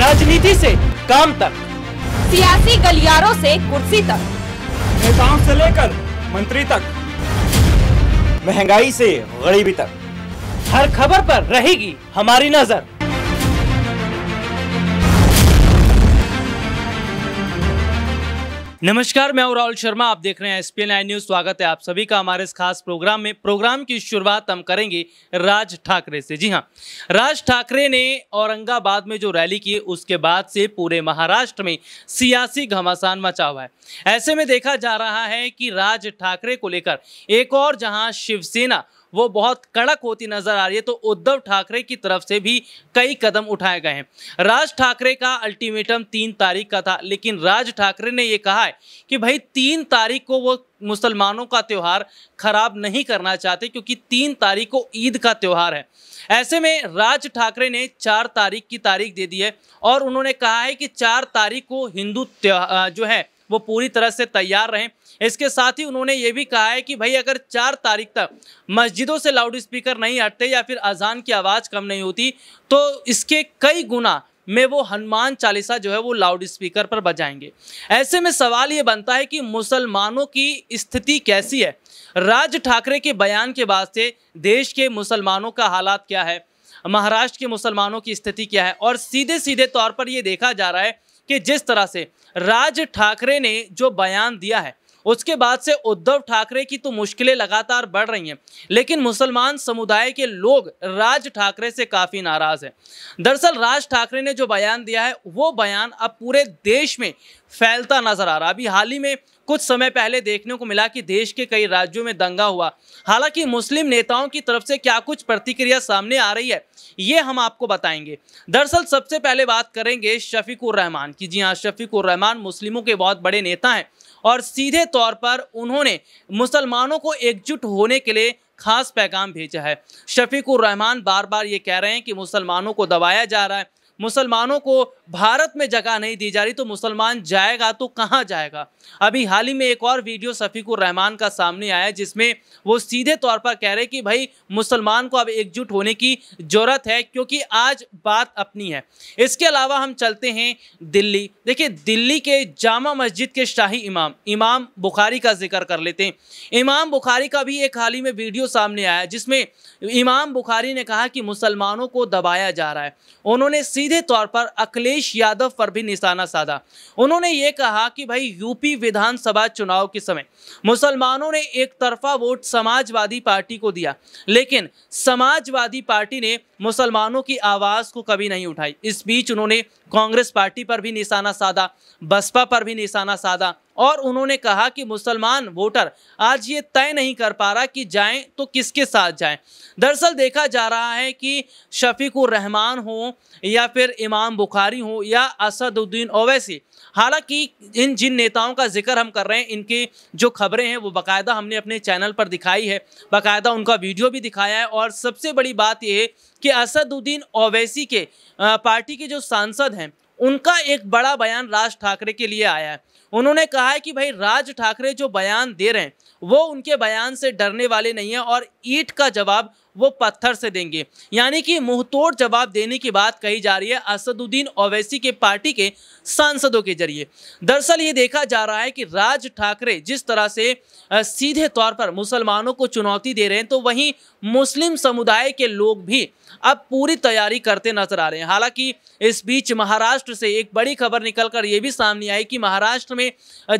राजनीति से काम तक सियासी गलियारों से कुर्सी तक नेताओं से लेकर मंत्री तक महंगाई से गरीबी तक हर खबर पर रहेगी हमारी नजर नमस्कार मैं उराउल शर्मा आप देख रहे हैं एस पी न्यूज स्वागत है आप सभी का हमारे इस खास प्रोग्राम में प्रोग्राम की शुरुआत हम करेंगे राज ठाकरे से जी हाँ राज ठाकरे ने औरंगाबाद में जो रैली की उसके बाद से पूरे महाराष्ट्र में सियासी घमासान मचा हुआ है ऐसे में देखा जा रहा है कि राज ठाकरे को लेकर एक और जहां शिवसेना वो बहुत कड़क होती नजर आ रही है तो उद्धव ठाकरे की तरफ से भी कई कदम उठाए गए हैं राज ठाकरे का अल्टीमेटम तीन तारीख का था लेकिन राज ठाकरे ने ये कहा है कि भाई तीन तारीख को वो मुसलमानों का त्यौहार खराब नहीं करना चाहते क्योंकि तीन तारीख को ईद का त्यौहार है ऐसे में राज ठाकरे ने चार तारीख की तारीख दे दी है और उन्होंने कहा है कि चार तारीख को हिंदू जो है वो पूरी तरह से तैयार रहें इसके साथ ही उन्होंने ये भी कहा है कि भाई अगर चार तारीख तक मस्जिदों से लाउड स्पीकर नहीं हटते या फिर अजान की आवाज़ कम नहीं होती तो इसके कई गुना में वो हनुमान चालीसा जो है वो लाउड स्पीकर पर बजाएंगे ऐसे में सवाल ये बनता है कि मुसलमानों की स्थिति कैसी है राज ठाकरे के बयान के बाद से देश के मुसलमानों का हालात क्या है महाराष्ट्र के मुसलमानों की स्थिति क्या है और सीधे सीधे तौर पर ये देखा जा रहा है कि जिस तरह से राज ठाकरे ने जो बयान दिया है उसके बाद से उद्धव ठाकरे की तो मुश्किलें लगातार बढ़ रही हैं लेकिन मुसलमान समुदाय के लोग राज ठाकरे से काफ़ी नाराज़ हैं दरअसल राज ठाकरे ने जो बयान दिया है वो बयान अब पूरे देश में फैलता नजर आ रहा अभी हाल ही में कुछ समय पहले देखने को मिला कि देश के कई राज्यों में दंगा हुआ हालांकि मुस्लिम नेताओं की तरफ से क्या कुछ प्रतिक्रिया सामने आ रही है ये हम आपको बताएंगे दरअसल सबसे पहले बात करेंगे शफीकुर रहमान की जी हाँ शफीकुर रहमान मुस्लिमों के बहुत बड़े नेता हैं और सीधे तौर पर उन्होंने मुसलमानों को एकजुट होने के लिए खास पैगाम भेजा है शफीकुर रहमान बार बार ये कह रहे हैं कि मुसलमानों को दबाया जा रहा है मुसलमानों को भारत में जगह नहीं दी जा रही तो मुसलमान जाएगा तो कहाँ जाएगा अभी हाल ही में एक और वीडियो शफीकुर रहमान का सामने आया जिसमें वो सीधे तौर पर कह रहे कि भाई मुसलमान को अब एकजुट होने की ज़रूरत है क्योंकि आज बात अपनी है इसके अलावा हम चलते हैं दिल्ली देखिए दिल्ली के जामा मस्जिद के शाही इमाम इमाम बुखारी का जिक्र कर लेते हैं इमाम बुखारी का भी एक हाल ही में वीडियो सामने आया जिसमें इमाम बुखारी ने कहा कि मुसलमानों को दबाया जा रहा है उन्होंने सीधे सीधे तौर पर अखिलेश यादव पर भी निशाना साधा उन्होंने ये कहा कि भाई यूपी विधानसभा चुनाव के समय मुसलमानों ने एक तरफा वोट समाजवादी पार्टी को दिया लेकिन समाजवादी पार्टी ने मुसलमानों की आवाज़ को कभी नहीं उठाई इस बीच उन्होंने कांग्रेस पार्टी पर भी निशाना साधा बसपा पर भी निशाना साधा और उन्होंने कहा कि मुसलमान वोटर आज ये तय नहीं कर पा रहा कि जाएं तो किसके साथ जाएं दरअसल देखा जा रहा है कि शफीकुररहमान हो या फिर इमाम बुखारी हो या असदुद्दीन ओवैसी हालांकि इन जिन नेताओं का जिक्र हम कर रहे हैं इनकी जो खबरें हैं वो बाकायदा हमने अपने चैनल पर दिखाई है बाकायदा उनका वीडियो भी दिखाया है और सबसे बड़ी बात यह है कि असदुद्दीन ओवैसी के पार्टी के जो सांसद हैं उनका एक बड़ा बयान राज ठाकरे के लिए आया है उन्होंने कहा है कि भाई राज ठाकरे जो बयान दे रहे हैं वो उनके बयान से डरने वाले नहीं हैं और ईट का जवाब वो पत्थर से देंगे यानी कि मुंहतोड़ जवाब देने की बात कही जा रही है असदुद्दीन ओवैसी के पार्टी के सांसदों के जरिए दरअसल ये देखा जा रहा है कि राज ठाकरे जिस तरह से सीधे तौर पर मुसलमानों को चुनौती दे रहे हैं तो वहीं मुस्लिम समुदाय के लोग भी अब पूरी तैयारी करते नजर आ रहे हैं हालांकि इस बीच महाराष्ट्र से एक बड़ी खबर निकलकर यह भी सामने आई कि महाराष्ट्र में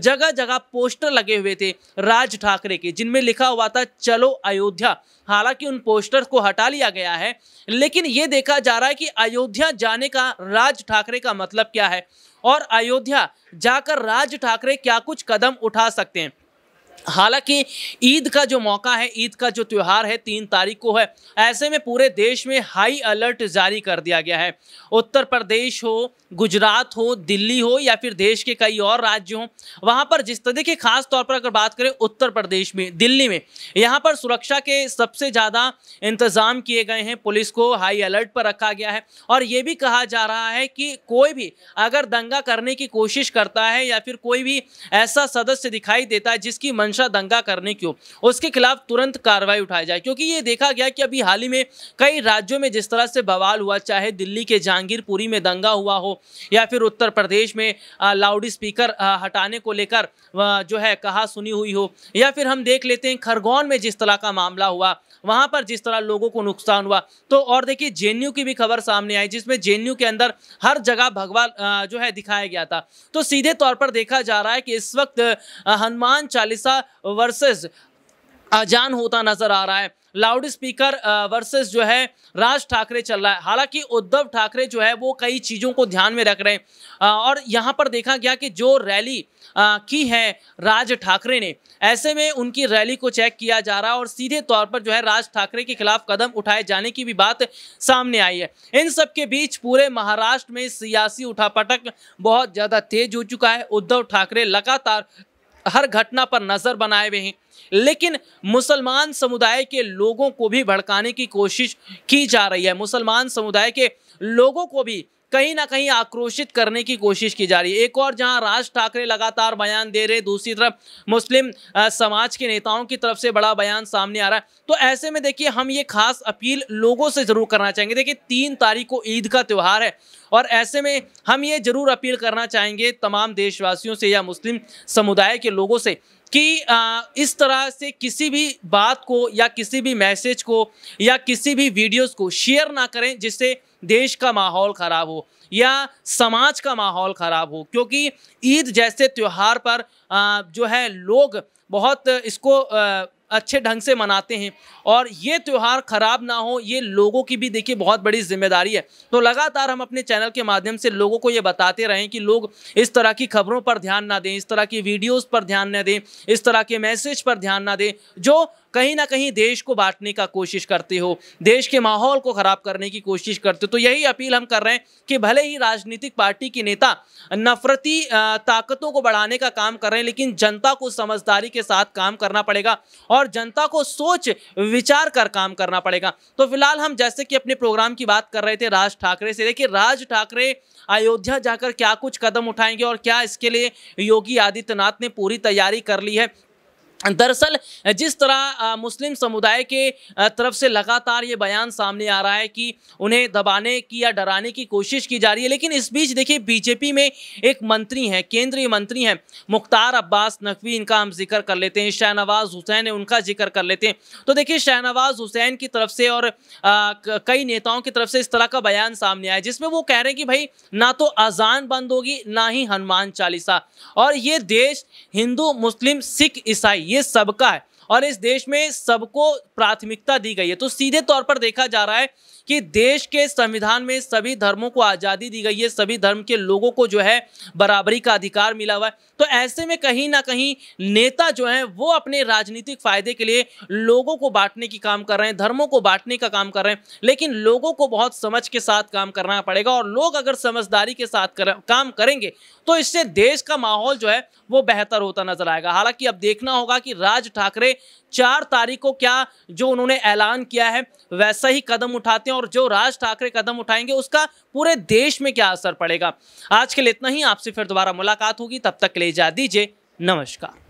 जगह जगह पोस्टर लगे हुए थे राज ठाकरे के जिनमें लिखा हुआ था चलो अयोध्या हालांकि उन पोस्टर को हटा लिया गया है लेकिन ये देखा जा रहा है कि अयोध्या जाने का राज ठाकरे का मतलब क्या है और अयोध्या जाकर राज ठाकरे क्या कुछ कदम उठा सकते हैं हालांकि ईद का जो मौका है ईद का जो त्यौहार है तीन तारीख को है ऐसे में पूरे देश में हाई अलर्ट जारी कर दिया गया है उत्तर प्रदेश हो गुजरात हो दिल्ली हो या फिर देश के कई और राज्य हों वहाँ पर जिस तरह की खास तौर पर अगर बात करें उत्तर प्रदेश में दिल्ली में यहाँ पर सुरक्षा के सबसे ज़्यादा इंतज़ाम किए गए हैं पुलिस को हाई अलर्ट पर रखा गया है और ये भी कहा जा रहा है कि कोई भी अगर दंगा करने की कोशिश करता है या फिर कोई भी ऐसा सदस्य दिखाई देता है जिसकी मंशा दंगा करने की हो उसके खिलाफ तुरंत कार्रवाई उठाई जाए क्योंकि ये देखा गया कि अभी हाल ही में कई राज्यों में जिस तरह से बवाल हुआ चाहे दिल्ली के जहांगीरपुरी में दंगा हुआ हो या फिर उत्तर प्रदेश में लाउड स्पीकर हटाने को लेकर जो है कहा सुनी हुई हो या फिर हम देख लेते हैं खरगोन में जिस तरह का मामला हुआ वहाँ पर जिस तरह लोगों को नुकसान हुआ तो और देखिए जे की भी खबर सामने आई जिसमें जे के अंदर हर जगह भगवा जो है दिखाया गया था तो सीधे तौर पर देखा जा रहा है कि इस वक्त हनुमान चालीसा वर्सेस अजान होता नजर आ रहा है लाउड स्पीकर वर्सेस जो है राज ठाकरे चल रहा है हालांकि उद्धव ठाकरे जो है वो कई चीज़ों को ध्यान में रख रहे हैं और यहाँ पर देखा गया कि जो रैली की है राज ठाकरे ने ऐसे में उनकी रैली को चेक किया जा रहा है और सीधे तौर पर जो है राज ठाकरे के खिलाफ कदम उठाए जाने की भी बात सामने आई है इन सब के बीच पूरे महाराष्ट्र में सियासी उठापटक बहुत ज़्यादा तेज हो चुका है उद्धव ठाकरे लगातार हर घटना पर नज़र बनाए हुए हैं लेकिन मुसलमान समुदाय के लोगों को भी भड़काने की कोशिश की जा रही है मुसलमान समुदाय के लोगों को भी कहीं ना कहीं आक्रोशित करने की कोशिश की जा रही है एक और जहां राज ठाकरे लगातार बयान दे रहे दूसरी तरफ मुस्लिम समाज के नेताओं की तरफ से बड़ा बयान सामने आ रहा है तो ऐसे में देखिए हम ये खास अपील लोगों से ज़रूर करना चाहेंगे देखिए तीन तारीख को ईद का त्यौहार है और ऐसे में हम ये ज़रूर अपील करना चाहेंगे तमाम देशवासियों से या मुस्लिम समुदाय के लोगों से कि इस तरह से किसी भी बात को या किसी भी मैसेज को या किसी भी वीडियोस को शेयर ना करें जिससे देश का माहौल ख़राब हो या समाज का माहौल ख़राब हो क्योंकि ईद जैसे त्यौहार पर जो है लोग बहुत इसको अच्छे ढंग से मनाते हैं और ये त्यौहार ख़राब ना हो ये लोगों की भी देखिए बहुत बड़ी जिम्मेदारी है तो लगातार हम अपने चैनल के माध्यम से लोगों को ये बताते रहें कि लोग इस तरह की खबरों पर ध्यान ना दें इस तरह की वीडियोज़ पर ध्यान ना दें इस तरह के मैसेज पर ध्यान ना दें जो कहीं ना कहीं देश को बांटने का कोशिश करते हो देश के माहौल को ख़राब करने की कोशिश करते हो तो यही अपील हम कर रहे हैं कि भले ही राजनीतिक पार्टी के नेता नफरती ताकतों को बढ़ाने का काम कर रहे हैं लेकिन जनता को समझदारी के साथ काम करना पड़ेगा और और जनता को सोच विचार कर काम करना पड़ेगा तो फिलहाल हम जैसे कि अपने प्रोग्राम की बात कर रहे थे राज ठाकरे से देखिए राज ठाकरे अयोध्या जाकर क्या कुछ कदम उठाएंगे और क्या इसके लिए योगी आदित्यनाथ ने पूरी तैयारी कर ली है दरअसल जिस तरह मुस्लिम समुदाय के तरफ से लगातार ये बयान सामने आ रहा है कि उन्हें दबाने की या डराने की कोशिश की जा रही है लेकिन इस बीच देखिए बीजेपी में एक मंत्री हैं केंद्रीय मंत्री हैं मुख्तार अब्बास नकवी इनका हम जिक्र कर लेते हैं शाहनवाज हुसैन है उनका जिक्र कर लेते हैं तो देखिए शाहनवाज हुसैन की तरफ से और कई नेताओं की तरफ से इस तरह का बयान सामने आया जिसमें वो कह रहे हैं कि भाई ना तो अजान बंद होगी ना ही हनुमान चालीसा और ये देश हिंदू मुस्लिम सिख ईसाई ये सबका है और इस देश में सबको प्राथमिकता दी गई है तो सीधे तौर पर देखा जा रहा है कि देश के संविधान में सभी धर्मों को आज़ादी दी गई है सभी धर्म के लोगों को जो है बराबरी का अधिकार मिला हुआ है तो ऐसे में कहीं ना कहीं नेता जो हैं वो अपने राजनीतिक फायदे के लिए लोगों को बांटने की काम कर रहे हैं धर्मों को बांटने का काम कर रहे हैं लेकिन लोगों को बहुत समझ के साथ काम करना पड़ेगा और लोग अगर समझदारी के साथ कर, काम करेंगे तो इससे देश का माहौल जो है वो बेहतर होता नजर आएगा हालांकि अब देखना होगा कि राज ठाकरे चार तारीख को क्या जो उन्होंने ऐलान किया है वैसा ही कदम उठाते हैं और जो राज ठाकरे कदम उठाएंगे उसका पूरे देश में क्या असर पड़ेगा आज के लिए इतना ही आपसे फिर दोबारा मुलाकात होगी तब तक ले जा दीजिए नमस्कार